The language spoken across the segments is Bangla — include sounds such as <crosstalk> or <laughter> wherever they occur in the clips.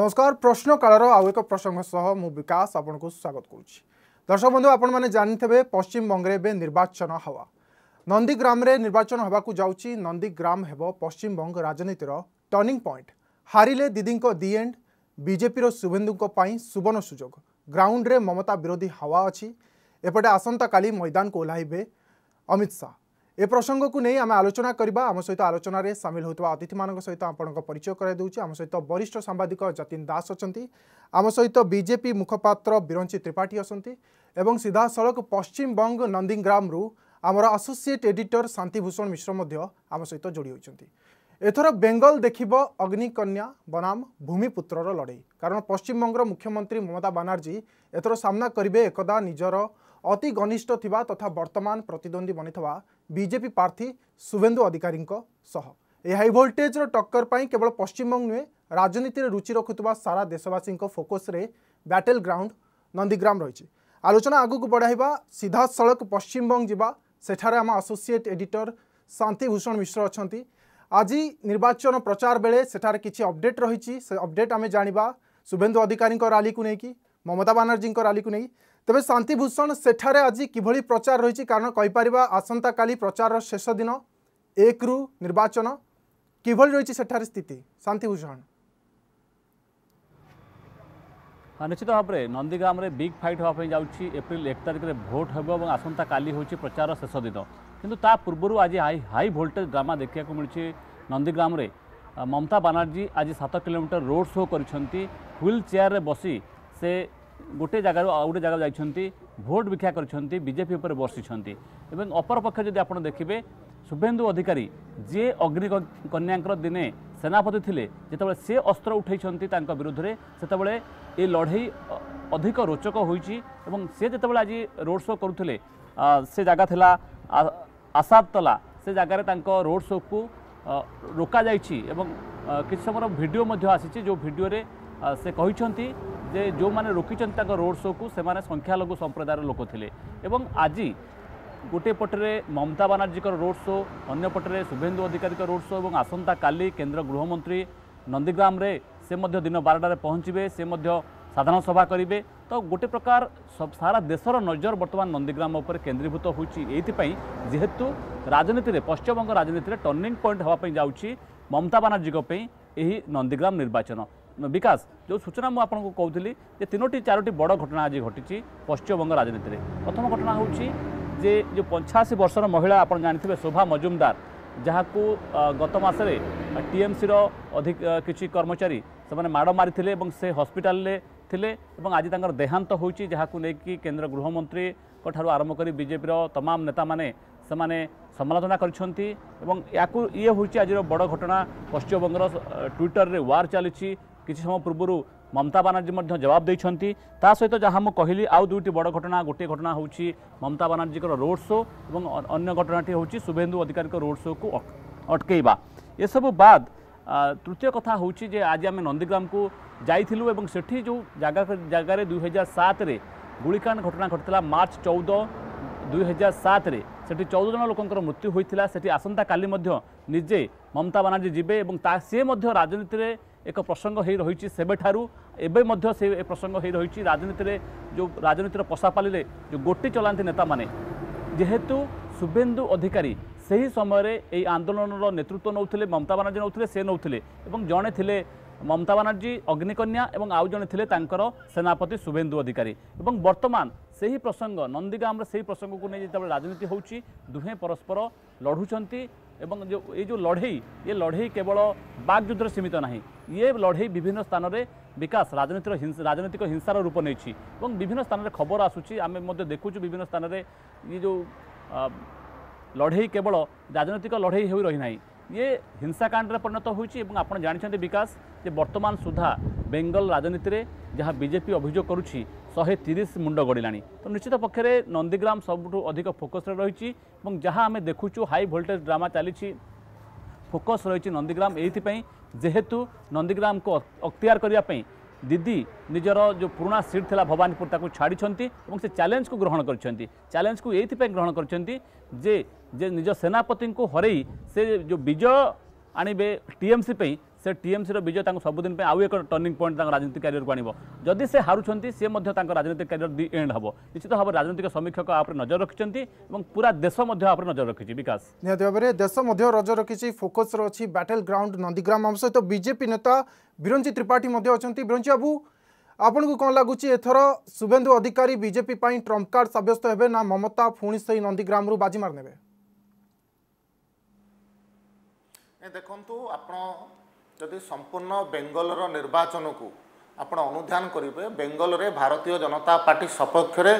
নমস্কার প্রশ্নকালর আউ এক প্রসঙ্গ সহ মু বিকাশ আপনার স্বাগত করছি দর্শক বন্ধু আপন মানে জানিথে পশ্চিমবঙ্গে এবে নির্বাচন হওয়া নন্দীগ্রামে নির্বাচন হওয়া যাচ্ছি নন্দীগ্রাম হব পশ্চিমবঙ্গ রাজনীতির টর্নিং পয়েন্ট হারিলে দিদি দি এন্ড বিজেপির শুভেন্দু সুবর্ণ সুযোগ গ্রাউন্ডে মমতা বিরোধী হাওয়া অপটে আসন্তকালি ময়দানকু ওহ্লাইবে অমিত শাহ ए प्रसंगको नै आम आलोचना आम सहित आलोचन सामिल हुँदा अतिथि सहित आपणको परिचय गराइदेउ आम सहित वरिष्ठ साम्बादिक जतिन दास अहिले आम सहित बीजेपी मुखपात्र बिरञ्ची त्रिपाठी अहिले ଏବଂ ସିଧାସଳଖ ପଶ୍ଚିମବଙ୍ଗ ନନ୍ଦିଗ୍ରାମରୁ ଆମର ଆସୋସିଏଟ୍ ଏଡିଟର ଶାନ୍ତିଭୂଷଣ ମିଶ୍ର ମଧ୍ୟ ଆମ ସହିତ ଯୋଡ଼ି ହୋଇଛନ୍ତି ଏଥର ବେଙ୍ଗଲ ଦେଖିବ ଅଗ୍ନିକନ୍ୟା ବନାମ ଭୂମିପୁତ୍ରର ଲଢ଼େଇ କାରଣ ପଶ୍ଚିମବଙ୍ଗର ମୁଖ୍ୟମନ୍ତ୍ରୀ ମମତା ବାନାର୍ଜୀ ଏଥର ସାମ୍ନା କରିବେ ଏକଦା ନିଜର ଅତି ଘନିଷ୍ଠ ଥିବା ତଥା ବର୍ତ୍ତମାନ ପ୍ରତିଦ୍ୱନ୍ଦ୍ୱୀ ବନିଥିବା বিজেপি প্রার্থী শুভেন্দু অধিকারী সহ এই হাই ভোল্টেজর টক্কর পাই কেবল পশ্চিমবঙ্গ নুহে রাজনীতির রুচি রাখুবা সারা দেশবাসী ফোকসরে ব্যাটেল গ্রাউন্ড নন্দীগ্রাম রয়েছে আলোচনা আগুক বড়াইবা সিধাসলখ পশ্চিমবঙ্গ যা সেঠারে আমার আসোসিয়েট এডিটর শান্তিভূষণ মিশ্র অনেক আজি নির্বাচন প্রচার বেড়ে সেঠারে কিছু অপডেট রয়েছে সে অপডেট আমি জাঁয়া শুভেন্দু অধিকারী রালি নেই মমতা বানার্জী রালি নেই ତେବେ ଶାନ୍ତିଭୂଷଣ ସେଠାରେ ଆଜି କିଭଳି ପ୍ରଚାର ରହିଛି କାରଣ କହିପାରିବା ଆସନ୍ତାକାଲି ପ୍ରଚାରର ଶେଷ ଦିନ ଏକରୁ ନିର୍ବାଚନ କିଭଳି ରହିଛି ସେଠାରେ ସ୍ଥିତି ଶାନ୍ତିଭୂଷଣ ନିଶ୍ଚିତ ଭାବରେ ନନ୍ଦୀଗ୍ରାମରେ ବିଗ୍ ଫାଇଟ୍ ହେବା ପାଇଁ ଯାଉଛି ଏପ୍ରିଲ ଏକ ତାରିଖରେ ଭୋଟ୍ ହେବ ଏବଂ ଆସନ୍ତାକାଲି ହେଉଛି ପ୍ରଚାରର ଶେଷ ଦିନ କିନ୍ତୁ ତା ପୂର୍ବରୁ ଆଜି ହାଇ ହାଇ ଭୋଲ୍ଟେଜ୍ ଡ୍ରାମା ଦେଖିବାକୁ ମିଳିଛି ନନ୍ଦୀଗ୍ରାମରେ ମମତା ବାନାର୍ଜୀ ଆଜି ସାତ କିଲୋମିଟର ରୋଡ୍ ଶୋ କରିଛନ୍ତି ହ୍ୱିଲ୍ ଚେୟାରରେ ବସି ସେ ଗୋଟେ ଜାଗାରୁ ଆଉ ଗୋଟେ ଜାଗାକୁ ଯାଇଛନ୍ତି ଭୋଟ୍ ଭିକ୍ଷା କରିଛନ୍ତି ବିଜେପି ଉପରେ ବର୍ଷିଛନ୍ତି ଏବଂ ଅପରପକ୍ଷ ଯଦି ଆପଣ ଦେଖିବେ ଶୁଭେନ୍ଦୁ ଅଧିକାରୀ ଯିଏ ଅଗ୍ନି କନ୍ୟାଙ୍କର ଦିନେ ସେନାପତି ଥିଲେ ଯେତେବେଳେ ସେ ଅସ୍ତ୍ର ଉଠାଇଛନ୍ତି ତାଙ୍କ ବିରୁଦ୍ଧରେ ସେତେବେଳେ ଏ ଲଢ଼େଇ ଅଧିକ ରୋଚକ ହୋଇଛି ଏବଂ ସେ ଯେତେବେଳେ ଆଜି ରୋଡ୍ ଶୋ କରୁଥିଲେ ସେ ଜାଗା ଥିଲା ଆସାଦ ତଲା ସେ ଜାଗାରେ ତାଙ୍କ ରୋଡ୍ ଶୋକୁ ରୋକାଯାଇଛି ଏବଂ କିଛି ସମୟର ଭିଡ଼ିଓ ମଧ୍ୟ ଆସିଛି ଯେଉଁ ଭିଡ଼ିଓରେ ସେ କହିଛନ୍ତି ଯେ ଯେଉଁମାନେ ରୋକିଛନ୍ତି ତାଙ୍କ ରୋଡ୍ ଶୋ'କୁ ସେମାନେ ସଂଖ୍ୟାଲଘୁ ସମ୍ପ୍ରଦାୟର ଲୋକ ଥିଲେ ଏବଂ ଆଜି ଗୋଟିଏ ପଟରେ ମମତା ବାନାର୍ଜୀଙ୍କର ରୋଡ୍ ଶୋ' ଅନ୍ୟପଟରେ ଶୁଭେନ୍ଦୁ ଅଧିକାରୀଙ୍କ ରୋଡ୍ ଶୋ' ଏବଂ ଆସନ୍ତାକାଲି କେନ୍ଦ୍ର ଗୃହମନ୍ତ୍ରୀ ନନ୍ଦୀଗ୍ରାମରେ ସେ ମଧ୍ୟ ଦିନ ବାରଟାରେ ପହଞ୍ଚିବେ ସେ ମଧ୍ୟ ସାଧାରଣ ସଭା କରିବେ ତ ଗୋଟେ ପ୍ରକାର ସାରା ଦେଶର ନଜର ବର୍ତ୍ତମାନ ନନ୍ଦୀଗ୍ରାମ ଉପରେ କେନ୍ଦ୍ରୀଭୂତ ହୋଇଛି ଏଇଥିପାଇଁ ଯେହେତୁ ରାଜନୀତିରେ ପଶ୍ଚିମବଙ୍ଗ ରାଜନୀତିରେ ଟର୍ଣ୍ଣିଂ ପଏଣ୍ଟ ହେବା ପାଇଁ ଯାଉଛି ମମତା ବାନାର୍ଜୀଙ୍କ ପାଇଁ ଏହି ନନ୍ଦୀଗ୍ରାମ ନିର୍ବାଚନ বিকাশ যে সূচনা মু আপনার কৌলি যে তিনোটি চারোটি বড় ঘটনা আজ ঘটিছে পশ্চিমবঙ্গ রাজনীতিতে প্রথম ঘটনা হচ্ছে যে যে পঞ্চাশি বর্ষর মহিলা আপনার জাঁথিবে শোভা মজুমদার ଯାହାକୁ ଗତ ମାସରେ ଟିଏମ୍ସିର ଅଧିକ କିଛି କର୍ମଚାରୀ ସେମାନେ ମାଡ଼ ମାରିଥିଲେ ଏବଂ ସେ ହସ୍ପିଟାଲରେ ଥିଲେ ଏବଂ ଆଜି ତାଙ୍କର ଦେହାନ୍ତ ହୋଇଛି ଯାହାକୁ ନେଇକି କେନ୍ଦ୍ର ଗୃହମନ୍ତ୍ରୀଙ୍କ ଠାରୁ ଆରମ୍ଭ କରି ବିଜେପିର ତମାମ ନେତାମାନେ ସେମାନେ ସମାଲୋଚନା କରିଛନ୍ତି ଏବଂ ୟାକୁ ଇଏ ହେଉଛି ଆଜିର ବଡ଼ ଘଟଣା ପଶ୍ଚିମବଙ୍ଗର ଟ୍ୱିଟରରେ ୱାର୍ ଚାଲିଛି किसी समय पूर्व ममता बानाजी जवाब देती सहित जहाँ मुझे कहली आउ दुईट बड़ घटना गोटे घटना हूँ ममता बानाजी रोड शो और अगर घटनाटी हूँ शुभेन्दु अधिकार रोड शो को अटकवा यह सबू बाद तृतीय कथा हूँ जे आज आम नंदीग्राम को जाइलु से जो जगह जगह दुई हजार सतरे गुड़िकांड घटना घटे मार्च चौदह दुई हजार सतर से चौदह जन लोक मृत्यु होता से आसंता काली निजे ममता बानाजी जी से राजनीति में ଏକ ପ୍ରସଙ୍ଗ ହୋଇ ରହିଛି ସେବେଠାରୁ ଏବେ ମଧ୍ୟ ସେ ପ୍ରସଙ୍ଗ ହୋଇ ରହିଛି ରାଜନୀତିରେ ଯେଉଁ ରାଜନୀତିର ପଶାପାଲିରେ ଯେଉଁ ଗୋଟି ଚଲାନ୍ତି ନେତାମାନେ ଯେହେତୁ ଶୁଭେନ୍ଦୁ ଅଧିକାରୀ ସେହି ସମୟରେ ଏହି ଆନ୍ଦୋଳନର ନେତୃତ୍ୱ ନେଉଥିଲେ ମମତା ବାନାର୍ଜୀ ନେଉଥିଲେ ସେ ନେଉଥିଲେ ଏବଂ ଜଣେ ଥିଲେ ମମତା ବାନାର୍ଜୀ ଅଗ୍ନିକନ୍ୟା ଏବଂ ଆଉ ଜଣେ ଥିଲେ ତାଙ୍କର ସେନାପତି ଶୁଭେନ୍ଦୁ ଅଧିକାରୀ ଏବଂ ବର୍ତ୍ତମାନ ସେହି ପ୍ରସଙ୍ଗ ନନ୍ଦୀଗାମରେ ସେହି ପ୍ରସଙ୍ଗକୁ ନେଇ ଯେତେବେଳେ ରାଜନୀତି ହେଉଛି ଦୁହେଁ ପରସ୍ପର ଲଢ଼ୁଛନ୍ତି এবং এই যে লড়াই এ লড়াই কেবল বাক যুদ্ধরে সীমিত না ইয়ে লড়াই বিভিন্ন স্থানের বিকাশ রাজনীতির রাজনৈতিক হিংসার রূপ নেইছি এবং বিভিন্ন স্থানের খবর আসুচি আমি মধ্যে দেখুছু বিভিন্ন স্থানের ইয়ে যে লড়াই কেবল রাজনৈতিক লড়াই হয়ে রহি না ଇଏ ହିଂସାକାଣ୍ଡରେ ପରିଣତ ହୋଇଛି ଏବଂ ଆପଣ ଜାଣିଛନ୍ତି ବିକାଶ ଯେ ବର୍ତ୍ତମାନ ସୁଦ୍ଧା ବେଙ୍ଗଲ ରାଜନୀତିରେ ଯାହା ବିଜେପି ଅଭିଯୋଗ କରୁଛି ଶହେ ତିରିଶ ମୁଣ୍ଡ ଗଡ଼ିଲାଣି ତ ନିଶ୍ଚିତ ପକ୍ଷରେ ନନ୍ଦୀଗ୍ରାମ ସବୁଠୁ ଅଧିକ ଫୋକସ୍ରେ ରହିଛି ଏବଂ ଯାହା ଆମେ ଦେଖୁଛୁ ହାଇ ଭୋଲ୍ଟେଜ୍ ଡ୍ରାମା ଚାଲିଛି ଫୋକସ୍ ରହିଛି ନନ୍ଦୀଗ୍ରାମ ଏଇଥିପାଇଁ ଯେହେତୁ ନନ୍ଦୀଗ୍ରାମକୁ ଅକ୍ତିଆର କରିବା ପାଇଁ দিদি নিজের যে পুরোনা সিট লা ভবানীপুর তাকে ছাড়ি এবং সে চ্যালেঞ্জু গ্রহণ করছেন চ্যালেঞ্জু এইপাই গ্রহণ করছেন যে যে নিজ সেনাপতি হরাই সে যে বিজয় আনবে টিএমসি ସେ ଟିଏମ୍ସିର ବିଜୟ ତାଙ୍କୁ ସବୁଦିନ ପାଇଁ ଆଉ ଏକ ଟର୍ଣ୍ଣିଂ ପଏଣ୍ଟ ତାଙ୍କ ରାଜନୈତିକ କ୍ୟାରିୟରକୁ ଆଣିବ ଯଦି ସେ ହାରୁଛନ୍ତି ସେ ମଧ୍ୟ ତାଙ୍କ ରାଜନୈତିକ କ୍ୟାରିୟର ଦି ଏଣ୍ଡ ହେବ ନିଶ୍ଚିତ ଭାବରେ ରାଜନୈତିକ ସମୀକ୍ଷକ ଉପରେ ନଜର ରଖିଛନ୍ତି ଏବଂ ପୁରା ଦେଶ ମଧ୍ୟ ଉପରେ ନଜର ରଖିଛି ବିକାଶ ନିହାତି ଭାବରେ ଦେଶ ମଧ୍ୟ ନଜର ରଖିଛି ଫୋକସ୍ର ଅଛି ବ୍ୟାଟେଲ ଗ୍ରାଉଣ୍ଡ ନନ୍ଦୀଗ୍ରାମ ଆମ ସହିତ ବିଜେପି ନେତା ବିରଞ୍ଚି ତ୍ରିପାଠୀ ମଧ୍ୟ ଅଛନ୍ତି ବିରଞ୍ଚି ବାବୁ ଆପଣଙ୍କୁ କ'ଣ ଲାଗୁଛି ଏଥର ଶୁଭେନ୍ଦୁ ଅଧିକାରୀ ବିଜେପି ପାଇଁ ଟ୍ରମ୍ପ କାର୍ଡ଼ ସାବ୍ୟସ୍ତ ହେବେ ନା ମମତା ପୁଣି ସେହି ନନ୍ଦୀଗ୍ରାମରୁ ବାଜି ମାରିନେବେ ଦେଖନ୍ତୁ ଆପଣ ଯଦି ସମ୍ପୂର୍ଣ୍ଣ ବେଙ୍ଗଲର ନିର୍ବାଚନକୁ ଆପଣ ଅନୁଧ୍ୟାନ କରିବେ ବେଙ୍ଗଲରେ ଭାରତୀୟ ଜନତା ପାର୍ଟି ସପକ୍ଷରେ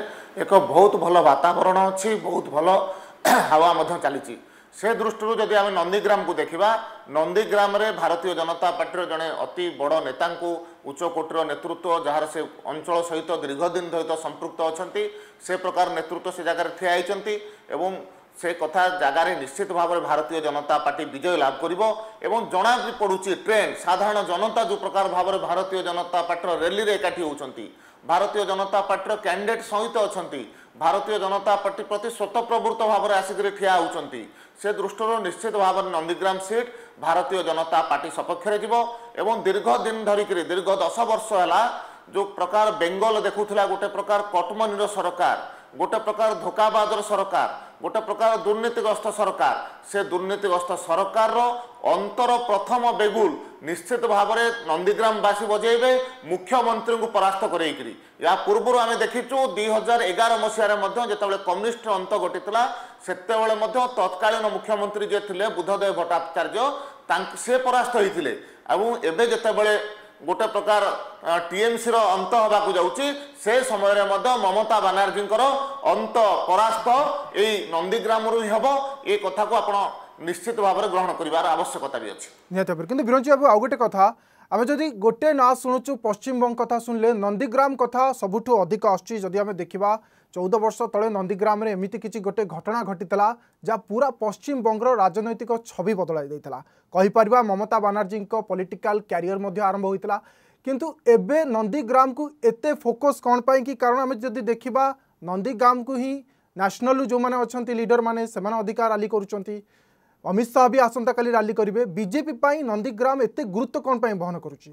ଏକ ବହୁତ ଭଲ ବାତାବରଣ ଅଛି ବହୁତ ଭଲ <clears throat> ହାୱା ମଧ୍ୟ ଚାଲିଛି ସେ ଦୃଷ୍ଟିରୁ ଯଦି ଆମେ ନନ୍ଦୀଗ୍ରାମକୁ ଦେଖିବା ନନ୍ଦୀଗ୍ରାମରେ ଭାରତୀୟ ଜନତା ପାର୍ଟିର ଜଣେ ଅତି ବଡ଼ ନେତାଙ୍କୁ ଉଚ୍ଚକୋଟୀର ନେତୃତ୍ୱ ଯାହାର ସେ ଅଞ୍ଚଳ ସହିତ ଦୀର୍ଘଦିନ ସହିତ ସମ୍ପୃକ୍ତ ଅଛନ୍ତି ସେ ପ୍ରକାର ନେତୃତ୍ୱ ସେ ଜାଗାରେ ଠିଆ ହୋଇଛନ୍ତି ଏବଂ সে কথা জায়গায় নিশ্চিত ভাবে ভারতীয় জনতা পার্টি বিজয় লাভ করব এবং জনা পড়ুছে ট্রেন সাধারণ জনতা যে প্রকার ভাবে ভারতীয় জনতা পার্টির রেলি একাঠি হচ্ছেন ভারতীয় জনতা পার্টির ক্যান্ডিডেট সহিত অনেক ভারতীয় জনতা পার্টি প্রতি স্বতঃপ্রবৃত্ত ভাবে আসিকি ঠিয়া হচ্ছেন সে দৃষ্টির নিশ্চিত ভাবে নন্দীগ্রাম সিট ভারতীয় জনতা পার্টি সপক্ষে যাব এবং দীর্ঘদিন ধরিকি দীর্ঘ দশ বর্ষ হল যে প্রকার বেঙ্গল দেখুলা গোটে প্রকার কটমনির সরকার গোটে প্রকার ধোকাবাদর সরকার ଗୋଟେ ପ୍ରକାର ଦୁର୍ନୀତିଗ୍ରସ୍ତ ସରକାର ସେ ଦୁର୍ନୀତିଗ୍ରସ୍ତ ସରକାରର ଅନ୍ତର ପ୍ରଥମ ବେଗୁଲ ନିଶ୍ଚିତ ଭାବରେ ନନ୍ଦୀଗ୍ରାମବାସୀ ବଜେଇବେ ମୁଖ୍ୟମନ୍ତ୍ରୀଙ୍କୁ ପରାସ୍ତ କରେଇକିରି ଏହା ପୂର୍ବରୁ ଆମେ ଦେଖିଛୁ ଦୁଇ ହଜାର ଏଗାର ମସିହାରେ ମଧ୍ୟ ଯେତେବେଳେ କମ୍ୟୁନିଷ୍ଟର ଅନ୍ତ ଘଟିଥିଲା ସେତେବେଳେ ମଧ୍ୟ ତତ୍କାଳୀନ ମୁଖ୍ୟମନ୍ତ୍ରୀ ଯିଏ ଥିଲେ ବୁଦ୍ଧଦେବ ଭଟ୍ଟାଚାର୍ଯ୍ୟ ତାଙ୍କ ସେ ପରାସ୍ତ ହୋଇଥିଲେ ଏବଂ ଏବେ ଯେତେବେଳେ ଗୋଟେ ପ୍ରକାର ଟିଏମ୍ସିର ଅନ୍ତ ହେବାକୁ ଯାଉଛି ସେ ସମୟରେ ମଧ୍ୟ ମମତା ବାନାର୍ଜୀଙ୍କର ଅନ୍ତ ପରାସ୍ତ ଏଇ ନନ୍ଦୀଗ୍ରାମରୁ ହିଁ ହେବ ଏ କଥାକୁ ଆପଣ ନିଶ୍ଚିତ ଭାବରେ ଗ୍ରହଣ କରିବାର ଆବଶ୍ୟକତା ବି ଅଛି ନିହାତି ଭାବରେ କିନ୍ତୁ ବିରଞ୍ଜୀ ବାବୁ ଆଉ ଗୋଟେ କଥା ଆମେ ଯଦି ଗୋଟେ ନାଁ ଶୁଣୁଛୁ ପଶ୍ଚିମବଙ୍ଗ କଥା ଶୁଣିଲେ ନନ୍ଦୀଗ୍ରାମ କଥା ସବୁଠୁ ଅଧିକ ଆସୁଛି ଯଦି ଆମେ ଦେଖିବା চৌদ বর্ষ তলে নন্দীগ্রামে এমিতি কিছু গোটে ঘটনা ঘটি যা পুরা পশ্চিমবঙ্গর রাজনৈতিক ছবি বদলাই দিয়েছিল কহিপার মমতা বানার্জী পলিটিকাল ক্যারিয়র মধ্যে আরম্ভ হয়েছিল কিন্তু এবে নন্দীগ্রাম কু এত ফোকস কোণ পাই কি কারণ আমি যদি দেখা কু হি ন্যাশনাল যে অনেক লিডর মানে সে অধিকা রালি করছেন অমিত শাহ বি আসন্তকালি রালি করবে বিজেপি পাই নন্দীগ্রাম এত গুরুত্ব কোণ পাই বহন করুচি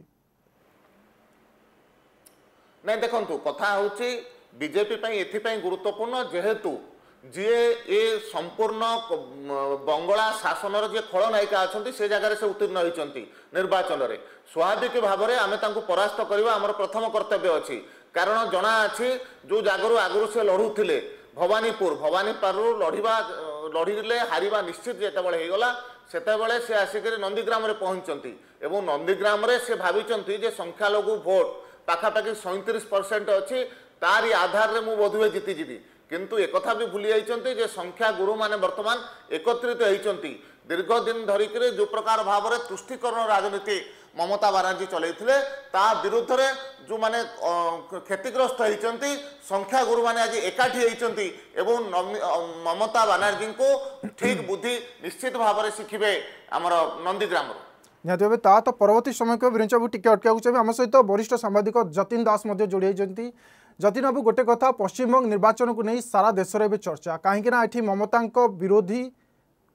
না দেখুন কথা হচ্ছে ବିଜେପି ପାଇଁ ଏଥିପାଇଁ ଗୁରୁତ୍ୱପୂର୍ଣ୍ଣ ଯେହେତୁ ଯିଏ ଏ ସମ୍ପୂର୍ଣ୍ଣ ବଙ୍ଗଳା ଶାସନର ଯିଏ ଖଳନାୟିକା ଅଛନ୍ତି ସେ ଜାଗାରେ ସେ ଉତ୍ତୀର୍ଣ୍ଣ ହୋଇଛନ୍ତି ନିର୍ବାଚନରେ ସ୍ୱାଭାବିକ ଭାବରେ ଆମେ ତାଙ୍କୁ ପରାସ୍ତ କରିବା ଆମର ପ୍ରଥମ କର୍ତ୍ତବ୍ୟ ଅଛି କାରଣ ଜଣାଅଛି ଯେଉଁ ଜାଗାରୁ ଆଗରୁ ସେ ଲଢ଼ୁଥିଲେ ଭବାନୀପୁର ଭବାନୀପୁରରୁ ଲଢ଼ିବା ଲଢ଼ିଲେ ହାରିବା ନିଶ୍ଚିତ ଯେତେବେଳେ ହୋଇଗଲା ସେତେବେଳେ ସେ ଆସିକରି ନନ୍ଦୀଗ୍ରାମରେ ପହଞ୍ଚିଛନ୍ତି ଏବଂ ନନ୍ଦୀଗ୍ରାମରେ ସେ ଭାବିଛନ୍ତି ଯେ ସଂଖ୍ୟାଲଘୁ ଭୋଟ୍ ପାଖାପାଖି ସଇଁତିରିଶ ପରସେଣ୍ଟ ଅଛି তারি আধারে মু বোধহুয়ে জিতিযিবি কিন্তু একথা বি ভুলি যাই যে সংখ্যা গুরু মানে বর্তমান একত্রিত হয়েছেন দীর্ঘদিন ধরিকি যে প্রকার ভাবে তুষ্টিকরণ রাজনীতি মমতা বানার্জী চলাইলে তা বিরুদ্ধে যে ক্ষতিগ্রস্ত হয়েছেন সংখ্যা গুরু মানে আজ একাঠি হয়েছেন এবং মমতা বানার্জী ঠিক বুদ্ধি নিশ্চিত ভাবে শিখবে আমার নন্দীগ্রাম নিহতি ভাবে তা তো পরবর্তী সময় বিরঞ্চ ବାବୁ ଟିକେ ଅଟକାଇବାକୁ ଚାହିଁବେ ଆମ ସହିତ ବରିଷ୍ଠ ସାମ୍ବାଦିକ ଯତୀନ ଦାସ ମଧ୍ୟ নবু গোটে কথা পশ্চিমবঙ্গ নির্বাচন নেই সারা দেশের এবে চর্চা না এটি মমতা বিরোধী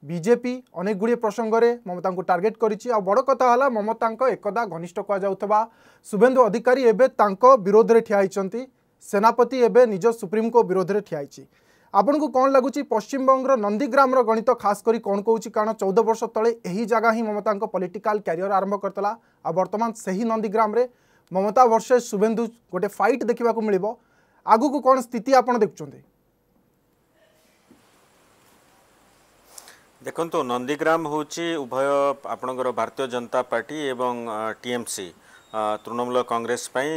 বিজেপি অনেকগুড়ি প্রসঙ্গে মমতা টার্গেট করেছি আড় কথা হল মমতা একদা ঘনিষ্ঠ কুযা শুভেন্দু অধিকারী এবে তাঙ্ক বিরোধে ঠিয়া হয়েছেন সেনাপতি এবে নিজ সুপ্রিমকো বিরোধে ঠিয়া হয়েছে আপনার কম লাগুচি ପଶ୍ଚିମବଙ୍ଗର ନନ୍ଦୀଗ୍ରାମର গণিত খাস করে কম কৌছি কারণ চৌদ বর্ষ ତଳେ এই জায়গা হি মমতা পলিটিকাল ক্যারিয়র আরম্ভ করে ଆଉ ବର୍ତ୍ତମାନ ସେହି ନନ୍ଦୀଗ୍ରାମରେ ମମତା ବର୍ଷେ ଶୁଭେନ୍ଦୁ ଗୋଟେ ଫାଇଟ୍ ଦେଖିବାକୁ ମିଳିବ ଆଗକୁ କ'ଣ ସ୍ଥିତି ଆପଣ ଦେଖୁଛନ୍ତି ଦେଖନ୍ତୁ ନନ୍ଦୀଗ୍ରାମ ହେଉଛି ଉଭୟ ଆପଣଙ୍କର ଭାରତୀୟ ଜନତା ପାର୍ଟି ଏବଂ ଟିଏମ୍ସି ତୃଣମୂଳ କଂଗ୍ରେସ ପାଇଁ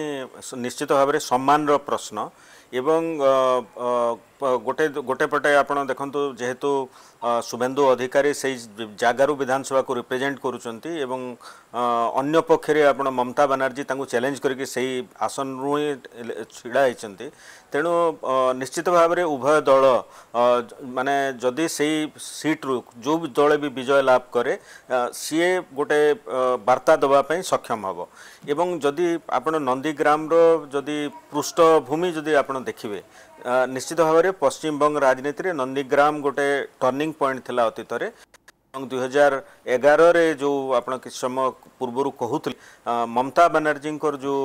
ନିଶ୍ଚିତ ଭାବରେ ସମ୍ମାନର ପ୍ରଶ୍ନ ଏବଂ ଗୋଟେ ଗୋଟେ ପଟେ ଆପଣ ଦେଖନ୍ତୁ ଯେହେତୁ ଶୁଭେନ୍ଦୁ ଅଧିକାରୀ ସେଇ ଜାଗାରୁ ବିଧାନସଭାକୁ ରିପ୍ରେଜେଣ୍ଟ କରୁଛନ୍ତି ଏବଂ ଅନ୍ୟ ପକ୍ଷରେ ଆପଣ ମମତା ବାନାର୍ଜୀ ତାଙ୍କୁ ଚ୍ୟାଲେଞ୍ଜ କରିକି ସେଇ ଆସନରୁ ହିଁ ଛିଡ଼ା ହେଇଛନ୍ତି ତେଣୁ ନିଶ୍ଚିତ ଭାବରେ ଉଭୟ ଦଳ ମାନେ ଯଦି ସେଇ ସିଟ୍ରୁ ଯେଉଁ ଦଳ ବି ବିଜୟ ଲାଭ କରେ ସିଏ ଗୋଟେ ବାର୍ତ୍ତା ଦେବା ପାଇଁ ସକ୍ଷମ ହେବ ଏବଂ ଯଦି ଆପଣ ନନ୍ଦୀଗ୍ରାମର ଯଦି ପୃଷ୍ଠଭୂମି ଯଦି ଆପଣ ଦେଖିବେ ନିଶ୍ଚିତ ଭାବରେ ପଶ୍ଚିମବଙ୍ଗ ରାଜନୀତିରେ ନନ୍ଦୀଗ୍ରାମ ଗୋଟେ ଟର୍ଣ୍ଣିଂ ପଏଣ୍ଟ ଥିଲା ଅତୀତରେ ଏବଂ ଦୁଇହଜାର ଏଗାରରେ ଯେଉଁ ଆପଣ କିଛି ସମୟ ପୂର୍ବରୁ କହୁଥିଲେ ମମତା ବାନାର୍ଜୀଙ୍କର ଯେଉଁ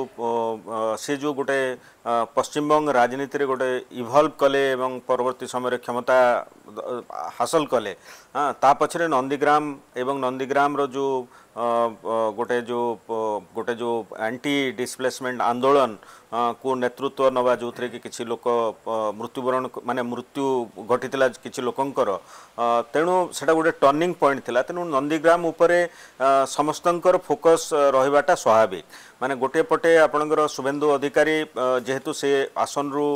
ସେ ଯେଉଁ ଗୋଟେ ପଶ୍ଚିମବଙ୍ଗ ରାଜନୀତିରେ ଗୋଟେ ଇଭଲ୍ଭ କଲେ ଏବଂ ପରବର୍ତ୍ତୀ ସମୟରେ କ୍ଷମତା ହାସଲ କଲେ ତା ପଛରେ ନନ୍ଦୀଗ୍ରାମ ଏବଂ ନନ୍ଦୀଗ୍ରାମର ଯେଉଁ ଗୋଟେ ଯେଉଁ ଗୋଟେ ଯେଉଁ ଆଣ୍ଟି ଡିସପ୍ଲେସମେଣ୍ଟ ଆନ୍ଦୋଳନ କୁ ନେତୃତ୍ୱ ନେବା ଯେଉଁଥିରେ କି କିଛି ଲୋକ ମୃତ୍ୟୁବରଣ ମାନେ ମୃତ୍ୟୁ ଘଟିଥିଲା କିଛି ଲୋକଙ୍କର ତେଣୁ ସେଇଟା ଗୋଟେ ଟର୍ଣ୍ଣିଂ ପଏଣ୍ଟ ଥିଲା ତେଣୁ ନନ୍ଦୀଗ୍ରାମ ଉପରେ ସମସ୍ତଙ୍କର ଫୋକସ୍ ରହିବାଟା ସ୍ୱାଭାବିକ ମାନେ ଗୋଟିଏ ପଟେ ଆପଣଙ୍କର ଶୁଭେନ୍ଦୁ ଅଧିକାରୀ ଯେହେତୁ ସେ ଆସନରୁ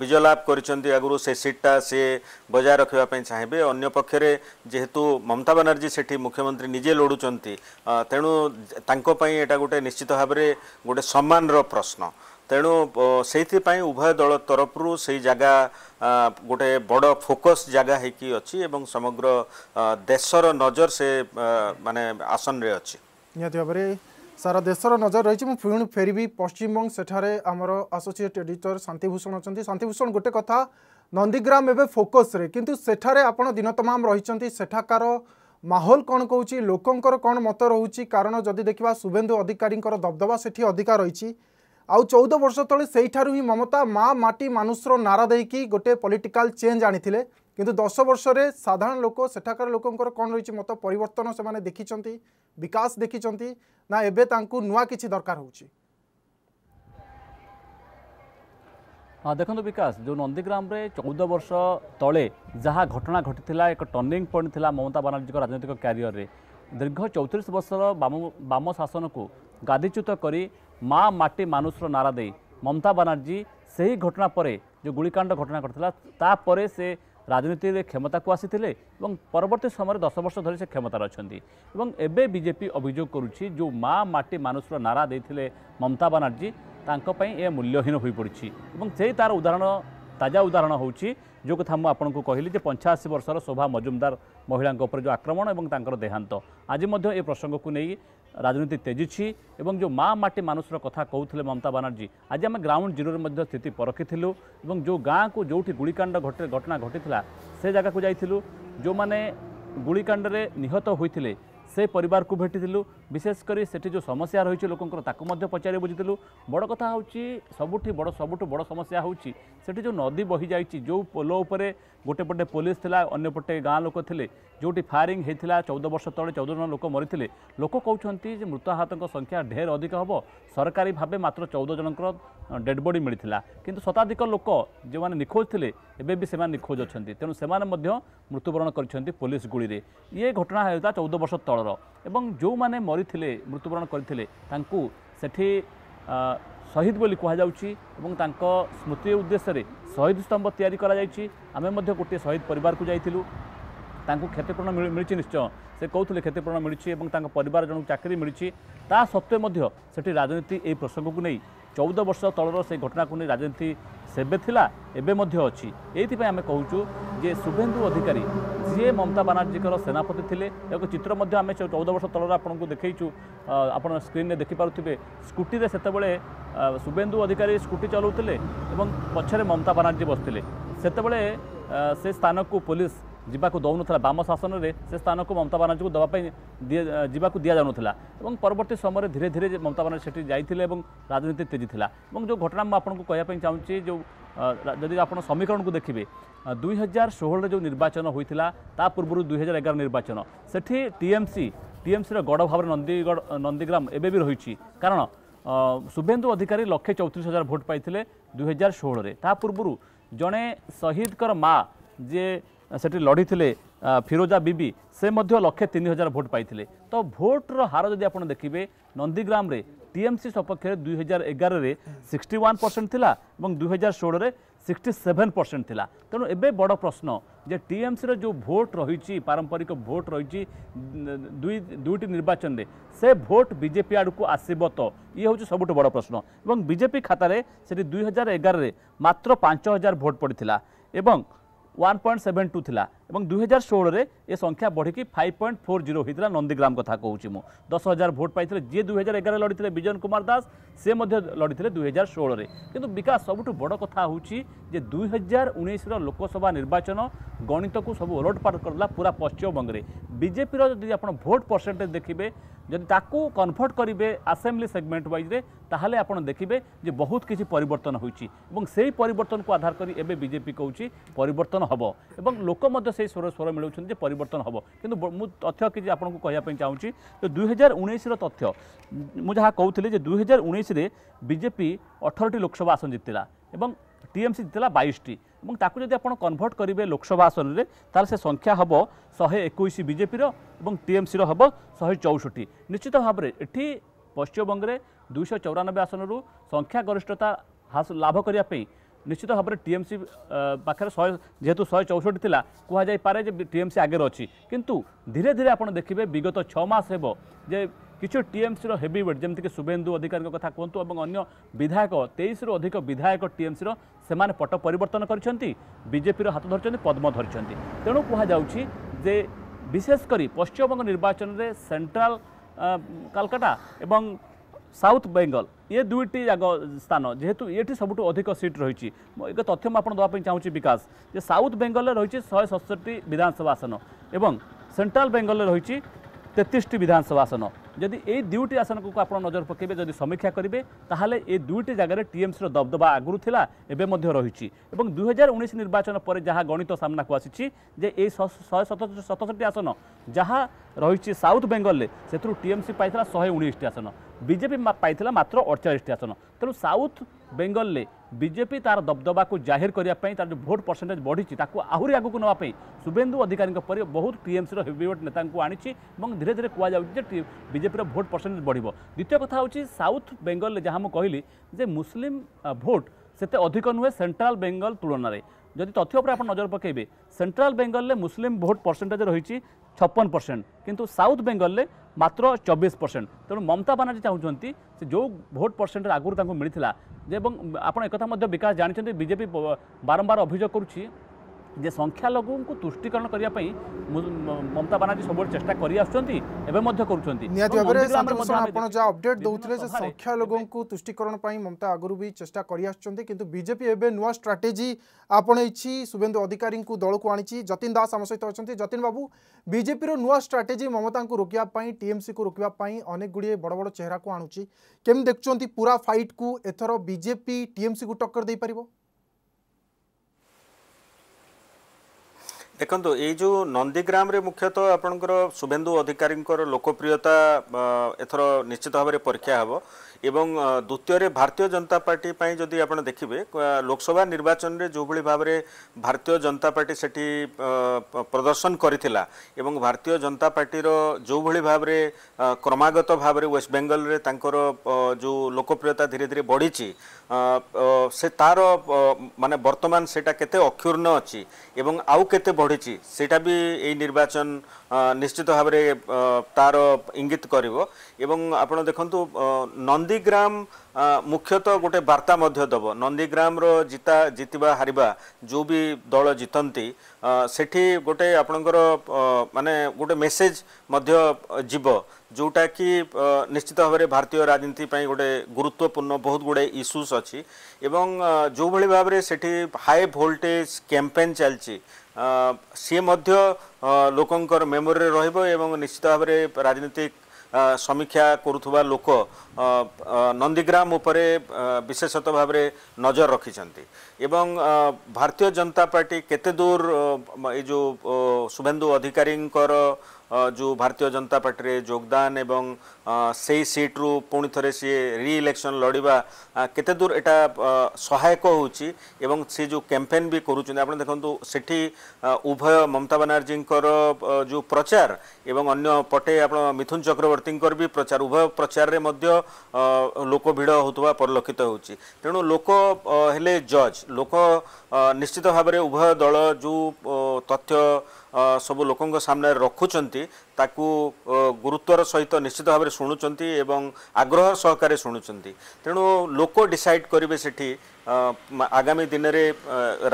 ବିଜୟ ଲାଭ କରିଛନ୍ତି ଆଗରୁ ସେ ସିଟ୍ଟା ସିଏ ବଜାୟ ରଖିବା ପାଇଁ ଚାହିଁବେ ଅନ୍ୟ ପକ୍ଷରେ ଯେହେତୁ ମମତା ବାନାର୍ଜୀ ସେଠି ମୁଖ୍ୟମନ୍ତ୍ରୀ ନିଜେ ଲୋଡ଼ୁଛନ୍ତି ତେଣୁ ତାଙ୍କ ପାଇଁ ଏଇଟା ଗୋଟେ ନିଶ୍ଚିତ ଭାବରେ ଗୋଟେ ସମ୍ମାନର ପ୍ରଶ୍ନ ତେଣୁ ସେଇଥିପାଇଁ ଉଭୟ ଦଳ ତରଫରୁ ସେଇ ଜାଗା ଗୋଟେ ବଡ଼ ଫୋକସ୍ ଜାଗା ହେଇକି ଅଛି ଏବଂ ସମଗ୍ର ଦେଶର ନଜର ସେ ମାନେ ଆସନରେ ଅଛି ନିହାତି ଭାବରେ ସାରା ଦେଶର ନଜର ରହିଛି ମୁଁ ପୁଣି ଫେରିବି ପଶ୍ଚିମବଙ୍ଗ ସେଠାରେ ଆମର ଆସୋସିଏଟ୍ ଏଡିଟର ଶାନ୍ତିଭୂଷଣ ଅଛନ୍ତି ଶାନ୍ତିଭୂଷଣ ଗୋଟେ କଥା ନନ୍ଦୀଗ୍ରାମ ଏବେ ଫୋକସ୍ରେ କିନ୍ତୁ ସେଠାରେ ଆପଣ ଦିନ ତମାମ ରହିଛନ୍ତି ସେଠାକାର ମାହୋଲ କ'ଣ କହୁଛି ଲୋକଙ୍କର କ'ଣ ମତ ରହୁଛି କାରଣ ଯଦି ଦେଖିବା ଶୁଭେନ୍ଦୁ ଅଧିକାରୀଙ୍କର ଦବଦବା ସେଠି ଅଧିକା ରହିଛି ଆଉ ଚଉଦ ବର୍ଷ ତଳେ ସେଇଠାରୁ ହିଁ ମମତା ମା ମାଟି ମାନୁଷର ନାରା ଦେଇକି ଗୋଟେ ପଲିଟିକାଲ୍ ଚେଞ୍ଜ ଆଣିଥିଲେ କିନ୍ତୁ ଦଶ ବର୍ଷରେ ସାଧାରଣ ଲୋକ ସେଠାକାର ଲୋକଙ୍କର କ'ଣ ରହିଛି ମତ ପରିବର୍ତ୍ତନ ସେମାନେ ଦେଖିଛନ୍ତି ବିକାଶ ଦେଖିଛନ୍ତି ନା ଏବେ ତାଙ୍କୁ ନୂଆ କିଛି ଦରକାର ହେଉଛି ହଁ ଦେଖନ୍ତୁ ବିକାଶ ଯେଉଁ ନନ୍ଦୀଗ୍ରାମରେ ଚଉଦ ବର୍ଷ ତଳେ ଯାହା ଘଟଣା ଘଟିଥିଲା ଏକ ଟର୍ଣ୍ଣିଂ ପଏଣ୍ଟ ଥିଲା ମମତା ବାନାର୍ଜୀଙ୍କ ରାଜନୈତିକ କ୍ୟାରିୟରରେ ଦୀର୍ଘ ଚଉତିରିଶ ବର୍ଷର ବାମ ବାମ ଶାସନକୁ ଗାଦିଚ୍ୟୁତ କରି ମା ମାଟି ମାନୁଷର ନାରା ଦେଇ ମମତା ବାନାର୍ଜୀ ସେହି ଘଟଣା ପରେ ଯେଉଁ ଗୁଳିକାଣ୍ଡ ଘଟଣା ଘଟିଥିଲା ତାପରେ ସେ ରାଜନୀତିରେ କ୍ଷମତାକୁ ଆସିଥିଲେ ଏବଂ ପରବର୍ତ୍ତୀ ସମୟରେ ଦଶ ବର୍ଷ ଧରି ସେ କ୍ଷମତାରେ ଅଛନ୍ତି ଏବଂ ଏବେ ବିଜେପି ଅଭିଯୋଗ କରୁଛି ଯେଉଁ ମା ମାଟି ମାନୁଷର ନାରା ଦେଇଥିଲେ ମମତା ବାନାର୍ଜୀ ତାଙ୍କ ପାଇଁ ଏହା ମୂଲ୍ୟହୀନ ହୋଇପଡ଼ିଛି ଏବଂ ସେହି ତା'ର ଉଦାହରଣ ତାଜା ଉଦାହରଣ ହେଉଛି ଯେଉଁ କଥା ମୁଁ ଆପଣଙ୍କୁ କହିଲି ଯେ ପଞ୍ଚାଅଶୀ ବର୍ଷର ଶୋଭା ମଜୁମଦାର ମହିଳାଙ୍କ ଉପରେ ଯେଉଁ ଆକ୍ରମଣ ଏବଂ ତାଙ୍କର ଦେହାନ୍ତ ଆଜି ମଧ୍ୟ ଏ ପ୍ରସଙ୍ଗକୁ ନେଇ ରାଜନୀତି ତେଜିଛି ଏବଂ ଯେଉଁ ମା ମାଟି ମାନୁଷର କଥା କହୁଥିଲେ ମମତା ବାନାର୍ଜୀ ଆଜି ଆମେ ଗ୍ରାଉଣ୍ଡ ଜିରୋରେ ମଧ୍ୟ ସ୍ଥିତି ପରଖିଥିଲୁ ଏବଂ ଯେଉଁ ଗାଁକୁ ଯେଉଁଠି ଗୁଳିକାଣ୍ଡ ଘଟଣା ଘଟିଥିଲା ସେ ଜାଗାକୁ ଯାଇଥିଲୁ ଯେଉଁମାନେ ଗୁଳିକାଣ୍ଡରେ ନିହତ ହୋଇଥିଲେ ସେ ପରିବାରକୁ ଭେଟିଥିଲୁ ବିଶେଷ କରି ସେଠି ଯେଉଁ ସମସ୍ୟା ରହିଛି ଲୋକଙ୍କର ତାକୁ ମଧ୍ୟ ପଚାରି ବୁଝିଥିଲୁ ବଡ଼ କଥା ହେଉଛି ସବୁଠି ବଡ଼ ସବୁଠୁ ବଡ଼ ସମସ୍ୟା ହେଉଛି ସେଠି ଯେଉଁ ନଦୀ ବହିଯାଇଛି ଯେଉଁ ପୋଲ ଉପରେ ଗୋଟେ ପଟେ ପୋଲିସ ଥିଲା ଅନ୍ୟପଟେ ଗାଁ ଲୋକ ଥିଲେ ଯେଉଁଠି ଫାୟାରିଂ ହୋଇଥିଲା ଚଉଦ ବର୍ଷ ତଳେ ଚଉଦ ଜଣ ଲୋକ ମରିଥିଲେ ଲୋକ କହୁଛନ୍ତି ଯେ ମୃତାହତଙ୍କ ସଂଖ୍ୟା ଢେର ଅଧିକ ହେବ ସରକାରୀ ଭାବେ ମାତ୍ର ଚଉଦ ଜଣଙ୍କର ଡେଡ଼ବଡ଼ି ମିଳିଥିଲା କିନ୍ତୁ ଶତାଧିକ ଲୋକ ଯେଉଁମାନେ ନିଖୋଜ ଥିଲେ ଏବେ ବି ସେମାନେ ନିଖୋଜ ଅଛନ୍ତି ତେଣୁ ସେମାନେ ମଧ୍ୟ ମୃତ୍ୟୁବରଣ କରିଛନ୍ତି ପୋଲିସ ଗୁଳିରେ ଇଏ ଘଟଣା ହେଉଥିଲା ଚଉଦ ବର୍ଷ ତଳର ଅଞ୍ଚଳର ଏବଂ ଯେଉଁମାନେ ମରିଥିଲେ ମୃତ୍ୟୁବରଣ କରିଥିଲେ ତାଙ୍କୁ ସେଠି ଶହୀଦ ବୋଲି କୁହାଯାଉଛି ଏବଂ ତାଙ୍କ ସ୍ମୃତି ଉଦ୍ଦେଶ୍ୟରେ ଶହୀଦ ସ୍ତମ୍ଭ ତିଆରି କରାଯାଇଛି ଆମେ ମଧ୍ୟ ଗୋଟିଏ ଶହୀଦ ପରିବାରକୁ ଯାଇଥିଲୁ ତାଙ୍କୁ କ୍ଷତିପୂରଣ ମିଳିଛି ନିଶ୍ଚୟ ସେ କହୁଥିଲେ କ୍ଷତିପୂରଣ ମିଳିଛି ଏବଂ ତାଙ୍କ ପରିବାର ଜଣଙ୍କୁ ଚାକିରି ମିଳିଛି ତା ସତ୍ତ୍ୱେ ମଧ୍ୟ ସେଠି ରାଜନୀତି ଏହି ପ୍ରସଙ୍ଗକୁ ନେଇ ଚଉଦ ବର୍ଷ ତଳର ସେହି ଘଟଣାକୁ ନେଇ ରାଜନୀତି ସେବେ ଥିଲା ଏବେ ମଧ୍ୟ ଅଛି ଏଇଥିପାଇଁ ଆମେ କହୁଛୁ ଯେ ଶୁଭେନ୍ଦୁ ଅଧିକାରୀ ଯିଏ ମମତା ବାନାର୍ଜୀଙ୍କର ସେନାପତି ଥିଲେ ଏକ ଚିତ୍ର ମଧ୍ୟ ଆମେ ଚଉଦ ବର୍ଷ ତଳରେ ଆପଣଙ୍କୁ ଦେଖାଇଛୁ ଆପଣ ସ୍କ୍ରିନ୍ରେ ଦେଖିପାରୁଥିବେ ସ୍କୁଟିରେ ସେତେବେଳେ ଶୁଭେନ୍ଦୁ ଅଧିକାରୀ ସ୍କୁଟି ଚଲାଉଥିଲେ ଏବଂ ପଛରେ ମମତା ବାନାର୍ଜୀ ବସିଥିଲେ ସେତେବେଳେ ସେ ସ୍ଥାନକୁ ପୋଲିସ ଯିବାକୁ ଦେଉନଥିଲା ବାମ ଶାସନରେ ସେ ସ୍ଥାନକୁ ମମତା ବାନାର୍ଜୀକୁ ଦେବା ପାଇଁ ଯିବାକୁ ଦିଆଯାଉନଥିଲା ଏବଂ ପରବର୍ତ୍ତୀ ସମୟରେ ଧୀରେ ଧୀରେ ମମତା ବାନାର୍ଜୀ ସେଠି ଯାଇଥିଲେ ଏବଂ ରାଜନୀତି ତେଜିଥିଲା ଏବଂ ଯେଉଁ ଘଟଣା ମୁଁ ଆପଣଙ୍କୁ କହିବା ପାଇଁ ଚାହୁଁଛି ଯେଉଁ ଯଦି ଆପଣ ସମୀକରଣକୁ ଦେଖିବେ ଦୁଇହଜାର ଷୋହଳରେ ଯେଉଁ ନିର୍ବାଚନ ହୋଇଥିଲା ତା ପୂର୍ବରୁ ଦୁଇହଜାର ଏଗାର ନିର୍ବାଚନ ସେଠି ଟିଏମ୍ସି ଟିଏମ୍ସିର ଗଡ଼ ଭାବରେ ନନ୍ଦୀଗଡ଼ ନନ୍ଦୀଗ୍ରାମ ଏବେ ବି ରହିଛି କାରଣ ଶୁଭେନ୍ଦୁ ଅଧିକାରୀ ଲକ୍ଷେ ଚଉତିରିଶ ହଜାର ଭୋଟ୍ ପାଇଥିଲେ ଦୁଇହଜାର ଷୋହଳରେ ତା ପୂର୍ବରୁ ଜଣେ ଶହୀଦଙ୍କର ମା ଯିଏ ସେଠି ଲଢ଼ିଥିଲେ ଫିରୋଜା ବିବି ସେ ମଧ୍ୟ ଲକ୍ଷେ ତିନି ହଜାର ଭୋଟ୍ ପାଇଥିଲେ ତ ଭୋଟର ହାର ଯଦି ଆପଣ ଦେଖିବେ ନନ୍ଦୀଗ୍ରାମରେ ଟିଏମ୍ସି ସପକ୍ଷରେ ଦୁଇହଜାର ଏଗାରରେ ସିକ୍ସଟି ୱାନ୍ ପରସେଣ୍ଟ ଥିଲା ଏବଂ ଦୁଇହଜାର ଷୋହଳରେ ସିକ୍ସଟି ସେଭେନ୍ ପରସେଣ୍ଟ ଥିଲା ତେଣୁ ଏବେ ବଡ଼ ପ୍ରଶ୍ନ ଯେ ଟିଏମ୍ସିର ଯେଉଁ ଭୋଟ୍ ରହିଛି ପାରମ୍ପରିକ ଭୋଟ୍ ରହିଛି ଦୁଇ ଦୁଇଟି ନିର୍ବାଚନରେ ସେ ଭୋଟ୍ ବିଜେପି ଆଡ଼କୁ ଆସିବ ତ ଇଏ ହେଉଛି ସବୁଠୁ ବଡ଼ ପ୍ରଶ୍ନ ଏବଂ ବିଜେପି ଖାତାରେ ସେଠି ଦୁଇ ହଜାର ଏଗାରରେ ମାତ୍ର ପାଞ୍ଚ ହଜାର ଭୋଟ୍ ପଡ଼ିଥିଲା ଏବଂ ୱାନ୍ ପଏଣ୍ଟ ସେଭେନ୍ ଟୁ ଥିଲା এবং দুই হাজার ষোহরে এ সংখ্যা বড়িকি ফাইভ পয়েন্ট ফোর জিরো হয়েছিল নন্দীগ্রাম কথা কৌছি মু দশ হাজার ভোট পাই যে দুই হাজার এগার লড়িলে বিজন কুমার দাস সে লড়িলে দুই হাজার ষোহরে কিন্তু বিকাশ সবুঠ বড় কথা হচ্ছে যে দুই হাজার উনিশর লোকসভা নির্বাচন গণিতকু সব ওলটপাট করলা পুরা পশ্চিমবঙ্গে বিজেপির যদি আপনার ভোট পরসেন্টেজ দেখবে যদি তাকে কনভর্ট করবে আসেম্বলি সেগমেন্ট ওয়াইজে তাহলে আপনার দেখবে যে বহুত কিছু পরিবর্তন হয়েছে এবং সেই পরিবর্তনকে আধার করে এবে বিজেপি কৌছি পরিবর্তন হব এবং লোক মধ্যে সেই ସ୍ୱର ସ୍ୱର ମିଳୁଛନ୍ତି ଯେ ପରିବର୍ତ୍ତନ ହେବ କିନ୍ତୁ ମୁଁ ତଥ୍ୟ କିଛି ଆପଣଙ୍କୁ କହିବା ପାଇଁ ଚାହୁଁଛି ଯେ ଦୁଇହଜାର ଉଣେଇଶର ତଥ୍ୟ ମୁଁ ଯାହା କହୁଥିଲି ଯେ ଦୁଇହଜାର ଉଣେଇଶରେ ବିଜେପି ଅଠରଟି ଲୋକସଭା ଆସନ ଜିତିଲା ଏବଂ ଟିଏମ୍ସି ଜିତିଲା ବାଇଶଟି ଏବଂ ତାକୁ ଯଦି ଆପଣ କନଭର୍ଟ କରିବେ ଲୋକସଭା ଆସନରେ ତାହେଲେ ସେ ସଂଖ୍ୟା ହେବ ଶହେ ଏକୋଇଶ ବିଜେପିର ଏବଂ ଟିଏମ୍ସିର ହେବ ଶହେ ଚଉଷଠି ନିଶ୍ଚିତ ଭାବରେ ଏଠି ପଶ୍ଚିମବଙ୍ଗରେ ଦୁଇଶହ ଚଉରାନବେ ଆସନରୁ ସଂଖ୍ୟାଗରିଷ୍ଠତା ଲାଭ କରିବା ପାଇଁ নিশ্চিত ভাবে টিএমসি পাখে শহে যেহেতু শহে চৌষট্টি লা কুহযাইপরে যে টিএমসি আগের অছি কিন্তু ধীরে ধীরে আপনার দেখবে বিগত ছমাস হব যে কিছু টিএমসির হেভি ওয়েট যেমিকি শুভেন্দু অধিকারী কথা কুহতু এবং অন্য বিধায়ক তেইশরু অধিক বিধায়ক টিএমসির সেমানে পট পরিবর্তন করেছেন বিজেপির হাত ধরছেন পদ্ম ধরছেন তেণু কুহযাচ্ছি যে বিশেষ করে পশ্চিমবঙ্গ নির্বাচনের সেন্ট্রাল কালকাটা এবং সাউথ বেঙ্গল ইয়ে দুইটি যাক স্থান যেহেতু এটি সবুঠু অধিক সিট রয়েছে এক তথ্য মু আপনার দেওয়া চাহুছি বিকাশ যে সাউথ বেঙ্গলের রয়েছে শহে সতষট্টি বিধানসভা আসন এবং সেন্ট্রাল বেঙ্গলের রয়েছে তেত্রিশটি বিধানসভা আসন যদি এই দুইটি আসনকু আপনার নজর পকাইবে যদি সমীক্ষা করবে তাহলে এই দুইটি জায়গায় টিএমসির দবদবা আগরু লা এবে মধ্যে রয়েছে এবং দুই হাজার উনিশ নির্বাচন পরে যা গণিত সামনাকু আসিছি যে এই শহে সতষট্টি আসন যাহা ରହିଛି ସାଉଥ୍ ବେଙ୍ଗଲରେ ସେଥିରୁ ଟିଏମ୍ସି ପାଇଥିଲା ଶହେ ଉଣେଇଶଟି ଆସନ ବିଜେପି ପାଇଥିଲା ମାତ୍ର ଅଡ଼ଚାଳିଶଟି ଆସନ ତେଣୁ ସାଉଥ୍ ବେଙ୍ଗଲରେ ବିଜେପି ତାର ଦବଦବାକୁ ଜାହିର କରିବା ପାଇଁ ତାର ଯେଉଁ ଭୋଟ୍ ପରସେଣ୍ଟେଜ୍ ବଢ଼ିଛି ତାକୁ ଆହୁରି ଆଗକୁ ନେବା ପାଇଁ ଶୁଭେନ୍ଦୁ ଅଧିକାରୀଙ୍କ ପରି ବହୁତ ଟିଏମ୍ସିର ହେଭିୱେଟ୍ ନେତାଙ୍କୁ ଆଣିଛି ଏବଂ ଧୀରେ ଧୀରେ କୁହାଯାଉଛି ଯେ ବିଜେପିର ଭୋଟ୍ ପରସେଣ୍ଟେଜ୍ ବଢ଼ିବ ଦ୍ୱିତୀୟ କଥା ହେଉଛି ସାଉଥ୍ ବେଙ୍ଗଲରେ ଯାହା ମୁଁ କହିଲି ଯେ ମୁସଲିମ୍ ଭୋଟ୍ ସେତେ ଅଧିକ ନୁହେଁ ସେଣ୍ଟ୍ରାଲ ବେଙ୍ଗଲ ତୁଳନାରେ ଯଦି ତଥ୍ୟ ଉପରେ ଆପଣ ନଜର ପକାଇବେ ସେଣ୍ଟ୍ରାଲ ବେଙ୍ଗଲରେ ମୁସଲିମ୍ ଭୋଟ୍ ପରସେଣ୍ଟେଜ୍ ରହିଛି ଛପନ ପରସେଣ୍ଟ କିନ୍ତୁ ସାଉଥ୍ ବେଙ୍ଗଲରେ ମାତ୍ର ଚବିଶ ପରସେଣ୍ଟ ତେଣୁ ମମତା ବାନାର୍ଜୀ ଚାହୁଁଛନ୍ତି ସେ ଯେଉଁ ଭୋଟ୍ ପରସେଣ୍ଟ ଆଗରୁ ତାଙ୍କୁ ମିଳିଥିଲା ଏବଂ ଆପଣ ଏକଥା ମଧ୍ୟ ବିକାଶ ଜାଣିଛନ୍ତି ବିଜେପି ବାରମ୍ବାର ଅଭିଯୋଗ କରୁଛି যে সংখ্যালঘুঙ্কু তুষ্টিকরণ করা মমতা বানার্জী সবুড় চেষ্টা করে আসুচ্ছেন এবে মধ্য করছেন নিহতি ভাবে আপনার যা অপডেট দৌলে যে সংখ্যালঘুঙ্কু তুষ্টিকরণ পাই মমতা আগরু বি চেষ্টা করে আসছেন কিন্তু বিজেপি এবে নূয়া স্ট্রাটেজি ଆପଣେଇଛି ଶୁଭେନ୍ଦୁ ଅଧିକାରୀଙ୍କୁ ଦଳକୁ ଆଣିଛି ଯତୀନ ଦାସ ଆମ ସହିତ ଅଛନ୍ତି ଯତୀନ ବାବୁ ବିଜେପିର ନୂଆ ଷ୍ଟ୍ରାଟେଜି ମମତାଙ୍କୁ ରୋକିବା ପାଇଁ ଟିଏମ୍ସିକୁ ରୋକିବା ପାଇଁ ଅନେକ ଗୁଡ଼ିଏ ବଡ଼ ବଡ଼ ଚେହେରାକୁ ଆଣୁଛି କେମିତି ଦେଖୁଛନ୍ତି ପୁରା ଫାଇଟ୍କୁ ଏଥର ବିଜେପି ଟିଏମ୍ସିକୁ ଟକ୍କର ଦେଇପାରିବ ଦେଖନ୍ତୁ ଏଇ ଯେଉଁ ନନ୍ଦୀଗ୍ରାମରେ ମୁଖ୍ୟତଃ ଆପଣଙ୍କର ଶୁଭେନ୍ଦୁ ଅଧିକାରୀଙ୍କର ଲୋକପ୍ରିୟତା ଏଥର ନିଶ୍ଚିତ ଭାବରେ ପରୀକ୍ଷା ହେବ ଏବଂ ଦ୍ୱିତୀୟରେ ଭାରତୀୟ ଜନତା ପାର୍ଟି ପାଇଁ ଯଦି ଆପଣ ଦେଖିବେ ଲୋକସଭା ନିର୍ବାଚନରେ ଯେଉଁଭଳି ଭାବରେ ଭାରତୀୟ ଜନତା ପାର୍ଟି ସେଠି ପ୍ରଦର୍ଶନ କରିଥିଲା ଏବଂ ଭାରତୀୟ ଜନତା ପାର୍ଟିର ଯେଉଁଭଳି ଭାବରେ କ୍ରମାଗତ ଭାବରେ ୱେଷ୍ଟବେଙ୍ଗଲରେ ତାଙ୍କର ଯେଉଁ ଲୋକପ୍ରିୟତା ଧୀରେ ଧୀରେ ବଢ଼ିଛି ସେ ତା'ର মানে বর্তমান সেটা কেতে অক্ষুর্ণ অছি এবং আউ কেতে বড়িছি সেটা বি এই নির্বাচন নিশ্চিত ভাবে তার ইঙ্গিত করিব এবং আপনার দেখুন নন্দীগ্রাম ମୁଖ୍ୟତଃ ଗୋଟେ ବାର୍ତ୍ତା ମଧ୍ୟ ଦେବ ନନ୍ଦୀଗ୍ରାମର ଜିତା ଜିତିବା ହାରିବା ଯେଉଁ ବି ଦଳ ଜିତନ୍ତି ସେଠି ଗୋଟେ ଆପଣଙ୍କର ମାନେ ଗୋଟେ ମେସେଜ୍ ମଧ୍ୟ ଯିବ ଯେଉଁଟାକି ନିଶ୍ଚିତ ଭାବରେ ଭାରତୀୟ ରାଜନୀତି ପାଇଁ ଗୋଟେ ଗୁରୁତ୍ୱପୂର୍ଣ୍ଣ ବହୁତ ଗୁଡ଼ିଏ ଇସ୍ୟୁସ୍ ଅଛି ଏବଂ ଯେଉଁଭଳି ଭାବରେ ସେଠି ହାଇ ଭୋଲ୍ଟେଜ୍ କ୍ୟାମ୍ପେନ୍ ଚାଲିଛି ସିଏ ମଧ୍ୟ ଲୋକଙ୍କର ମେମୋରିରେ ରହିବ ଏବଂ ନିଶ୍ଚିତ ଭାବରେ ରାଜନୈତିକ ସମୀକ୍ଷା କରୁଥିବା ଲୋକ ନନ୍ଦୀଗ୍ରାମ ଉପରେ ବିଶେଷତଃ ଭାବରେ ନଜର ରଖିଛନ୍ତି ଏବଂ ଭାରତୀୟ ଜନତା ପାର୍ଟି କେତେ ଦୂର ଏ ଯେଉଁ ଶୁଭେନ୍ଦୁ ଅଧିକାରୀଙ୍କର जो भारतीय जनता पार्टी जोगदान एवं सही सीट रु पुणी थे सी रिइलेक्शन लड़वा केते दूर एटा सहायक होची एवं से जो कैंपेन भी करूँ आप देखो सेठी उभय ममता बनार्जी जो प्रचार एवं अन्य पटे आप मिथुन चक्रवर्ती भी प्रचार उभय प्रचार रे मध्य लोक भिड़ होता परिलक्षित होची तेणु लोक हेले जज लोक निश्चित भाव उभय दल जो तथ्य ସବୁ ଲୋକଙ୍କ ସାମ୍ନାରେ ରଖୁଛନ୍ତି ତାକୁ ଗୁରୁତ୍ୱର ସହିତ ନିଶ୍ଚିତ ଭାବରେ ଶୁଣୁଛନ୍ତି ଏବଂ ଆଗ୍ରହ ସହକାରେ ଶୁଣୁଛନ୍ତି ତେଣୁ ଲୋକ ଡିସାଇଡ଼୍ କରିବେ ସେଠି ଆଗାମୀ ଦିନରେ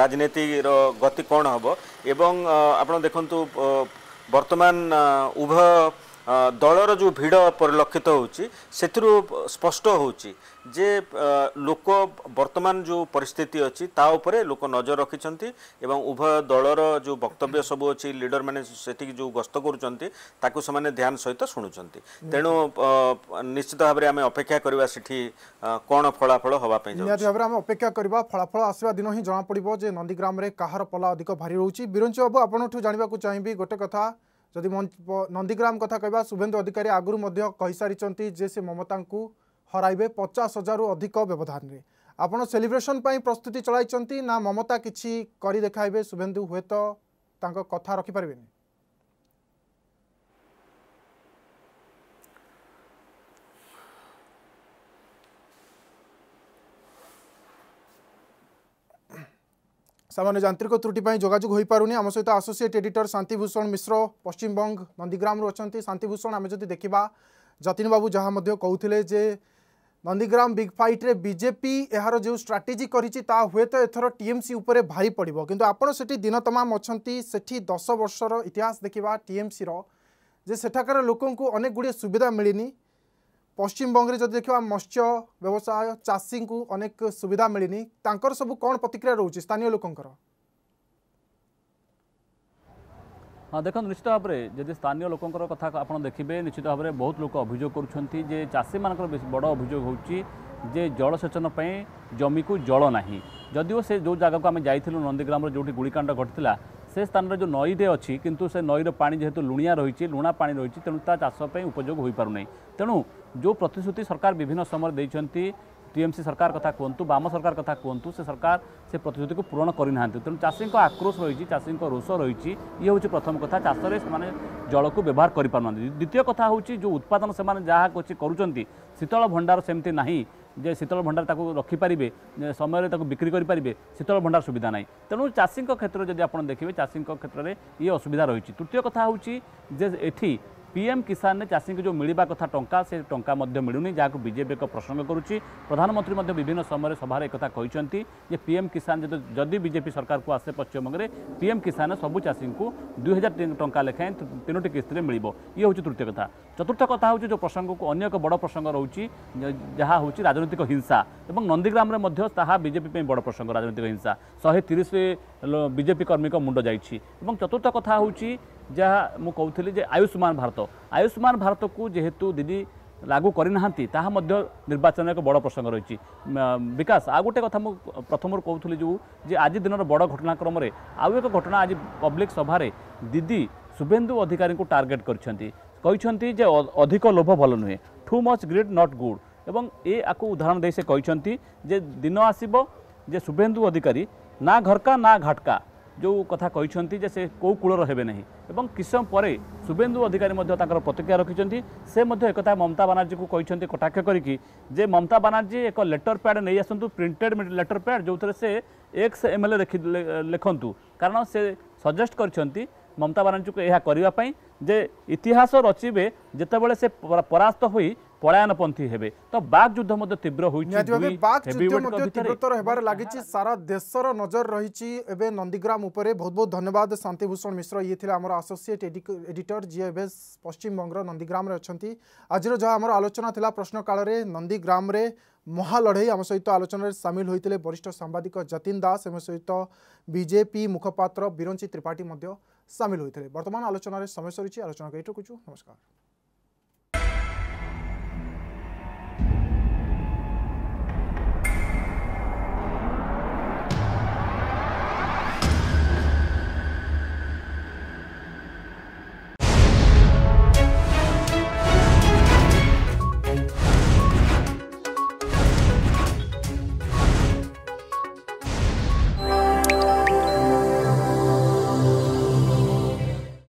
ରାଜନୀତିର ଗତି କ'ଣ ହେବ ଏବଂ ଆପଣ ଦେଖନ୍ତୁ ବର୍ତ୍ତମାନ ଉଭୟ ଦଳର ଯେଉଁ ଭିଡ଼ ପରିଲକ୍ଷିତ ହେଉଛି ସେଥିରୁ ସ୍ପଷ୍ଟ ହେଉଛି ଯେ ଲୋକ ବର୍ତ୍ତମାନ ଯେଉଁ ପରିସ୍ଥିତି ଅଛି ତା ଉପରେ ଲୋକ ନଜର ରଖିଛନ୍ତି ଏବଂ ଉଭୟ ଦଳର ଯେଉଁ ବକ୍ତବ୍ୟ ସବୁ ଅଛି ଲିଡରମାନେ ସେଠିକି ଯେଉଁ ଗସ୍ତ କରୁଛନ୍ତି ତାକୁ ସେମାନେ ଧ୍ୟାନ ସହିତ ଶୁଣୁଛନ୍ତି ତେଣୁ ନିଶ୍ଚିତ ଭାବରେ ଆମେ ଅପେକ୍ଷା କରିବା ସେଠି କ'ଣ ଫଳାଫଳ ହେବା ପାଇଁ ନିହାତି ଭାବରେ ଆମେ ଅପେକ୍ଷା କରିବା ଫଳାଫଳ ଆସିବା ଦିନ ହିଁ ଜଣାପଡ଼ିବ ଯେ ନନ୍ଦୀଗ୍ରାମରେ କାହାର ପଲା ଅଧିକ ଭାରି ରହୁଛି ବିରଞ୍ଚି ବାବୁ ଜାଣିବାକୁ ଚାହିଁବି ଗୋଟେ କଥା ଯଦି ନନ୍ଦୀଗ୍ରାମ କଥା କହିବା ଶୁଭେନ୍ଦୁ ଅଧିକାରୀ ଆଗରୁ ମଧ୍ୟ କହିସାରିଛନ୍ତି ଯେ ସେ ମମତାଙ୍କୁ ହରାଇବେ ପଚାଶ ହଜାରରୁ ଅଧିକ ବ୍ୟବଧାନରେ ଆପଣ ସେଲିବ୍ରେସନ୍ ପାଇଁ ପ୍ରସ୍ତୁତି ଚଳାଇଛନ୍ତି ନା ମମତା କିଛି କରି ଦେଖାଇବେ ଶୁଭେନ୍ଦୁ ହୁଏତ ତାଙ୍କ କଥା ରଖିପାରିବେନି সামান্য যান্ত্রিক ত্রুটি পাই যোগাযোগ হয়ে পুনি আমার সহ আসোসিয়েট এডিটর শান্তিভূষণ মিশ্র পশ্চিমবঙ্গ নন্দীগ্রামু অনেক শান্তিভূষণ আমি যদি দেখা যতীন বাবু যা কৌলে যে নন্দীগ্রাম বিগ ফাইট্রে বিজেপি এর যে স্ট্রাটেজি করেছে তা হুয়েত এথর টিএমসি উপরে ভারি পড়ব কিন্তু আপনার সেটি দিন তমাম অনেক সেটি দশ বর্ষর ইতিহাস দেখা টিএমসির যে সেঠাকার লোক অনেকগুড়ি সুবিধা মিলিনি पश्चिम बंगे जदि देख मत्स्य व्यवसाय चाषी को अनेक सुविधा मिलनी तर सब कौन प्रतिक्रिया रोचे स्थानीय लोकंर हाँ देखो निश्चित भाव में जी स्थानीय लोक कथ देखिए निश्चित भाव में बहुत लोग अभोग करते चाषी मान बड़ अभोग हो जलसेचन जमी को जल ना जदिव से जो जगह को आम जा नंदीग्राम जो गुड़िकाण्ड घटी से स्थान में जो नईटे अच्छी से नईर पा जेहतु लुणिया रही लुणा पा रही तेणु ताप उपयोग हो पार नहीं तेणु ଯେଉଁ ପ୍ରତିଶ୍ରୁତି ସରକାର ବିଭିନ୍ନ ସମୟରେ ଦେଇଛନ୍ତି টিএমসি সরকার কথা কুহতু বাম সরকার কথা কুহতু সে সরকার সে প্রতিশ্রুতি পূরণ করে না তেমন চাষী আক্রোশ রয়েছে চাষী রোষ রয়েছে ইয়ে হচ্ছে প্রথম কথা চাষে সে জলক ব্যবহার করে পু না দ্বিতীয় কথা হচ্ছে যে উৎপাদন সে যা করছেন শীতল ভণ্ডার সেমতি না যে শীতল ভণ্ডার তাকে রক্ষিপারে সময়ের তাকে বিক্রি করে পারে শীতল ভণ্ডার সুবিধা নাই তেমন চাষী ক্ষেত্রে যদি আপনার দেখবে চাষী ক্ষেত্রে ইয়ে অসুবিধা রয়েছে তৃতীয় কথা হচ্ছে যে এটি पीएम किसान ने चाषी की जो मिलवा कथा टंका से टंका मिलूनी जहाँ को बजेपी एक प्रसंग करुँच प्रधानमंत्री विभिन्न समय सभार एक पीएम किसान जदि बीजेपी सरकार को आसे पश्चिम बंगे पीएम किसान सब चाषी को दुई हजार टाँह लिखाएं तीनो किस्त में मिले ये हूँ तृतीय कथ चतुर्थ कथ हूँ जो प्रसंग को अगर बड़ प्रसंग रोचे जहाँ हूँ राजनैतिक हिंसा और नंदीग्राम बीजेपी बड़ प्रसंग राजनीतिक हिंसा शहे तीस बीजेपी कर्मी मुंड जाइए चतुर्थ कथ हूँ ଯାହା ମୁଁ କହୁଥିଲି ଯେ ଆୟୁଷ୍ମାନ ଭାରତ ଆୟୁଷ୍ମାନ ଭାରତକୁ ଯେହେତୁ ଦିଦି ଲାଗୁ କରିନାହାନ୍ତି ତାହା ମଧ୍ୟ ନିର୍ବାଚନ ଏକ ବଡ଼ ପ୍ରସଙ୍ଗ ରହିଛି ବିକାଶ ଆଉ ଗୋଟେ କଥା ମୁଁ ପ୍ରଥମରୁ କହୁଥିଲି ଯେଉଁ ଯେ ଆଜି ଦିନର ବଡ଼ ଘଟଣାକ୍ରମରେ ଆଉ ଏକ ଘଟଣା ଆଜି ପବ୍ଲିକ ସଭାରେ ଦିଦି ଶୁଭେନ୍ଦୁ ଅଧିକାରୀଙ୍କୁ ଟାର୍ଗେଟ୍ କରିଛନ୍ତି କହିଛନ୍ତି ଯେ ଅଧିକ ଲୋଭ ଭଲ ନୁହେଁ too much greed not good ଏବଂ ଏ ଆକୁ ଉଦାହରଣ ଦେଇ ସେ କହିଛନ୍ତି ଯେ ଦିନ ଆସିବ ଯେ ଶୁଭେନ୍ଦୁ ଅଧିକାରୀ ନା ଘରକା ନା ଘାଟକା ଯେଉଁ କଥା କହିଛନ୍ତି ଯେ ସେ କେଉଁ କୂଳର ହେବେ ନାହିଁ ଏବଂ କିଛି ସମୟ ପରେ ଶୁଭେନ୍ଦୁ ଅଧିକାରୀ ମଧ୍ୟ ତାଙ୍କର ପ୍ରତିକ୍ରିୟା ରଖିଛନ୍ତି ସେ ମଧ୍ୟ ଏକଥା ମମତା ବାନାର୍ଜୀଙ୍କୁ କହିଛନ୍ତି କଟାକ୍ଷ କରିକି ଯେ ମମତା ବାନାର୍ଜୀ ଏକ ଲେଟର ପ୍ୟାଡ୍ ନେଇ ଆସନ୍ତୁ ପ୍ରିଣ୍ଟେଡ୍ ଲେଟର ପ୍ୟାଡ୍ ଯେଉଁଥିରେ ସେ ଏକ୍ସ ଏମ୍ ଏଲ୍ ଏ ଲେଖନ୍ତୁ କାରଣ ସେ ସଜେଷ୍ଟ କରିଛନ୍ତି ମମତା ବାନାର୍ଜୀଙ୍କୁ ଏହା କରିବା ପାଇଁ ଯେ ଇତିହାସ ରଚିବେ ଯେତେବେଳେ ସେ ପରାସ୍ତ ହୋଇ পলায়নপন্থী হেবে তো বাঘ যুদ্ধ মধ্যে তীব্র হয়েছে বাঘ যুদ্ধ তীব্রতর হবার লাগিছে সারা দেশর নজর রয়েছে এবে নন্দীগ্রাম উপরে বহুত বহুত ধন্যবাদ শান্তিভূষণ মিশ্র ইয়ে লে আমার আসোসিয়েট এডিটর যে এবে পশ্চিমবঙ্গর নন্দীগ্রামে অনেক আজর যা আমার আলোচনা লা প্রশ্নকালে নন্দীগ্রামে মহালড়াই আমার সহ আলোচনায় সামিল হয়েছে বরিষ্ঠ সাংবাদিক যতীন দাস এবং সহ বিজেপি মুখপাত্র বিরঞ্চি ত্রিপাঠী সামিল হয়েছে বর্তমান আলোচনার সময় সরিছে আলোচনা এইটুকুছু নমস্কার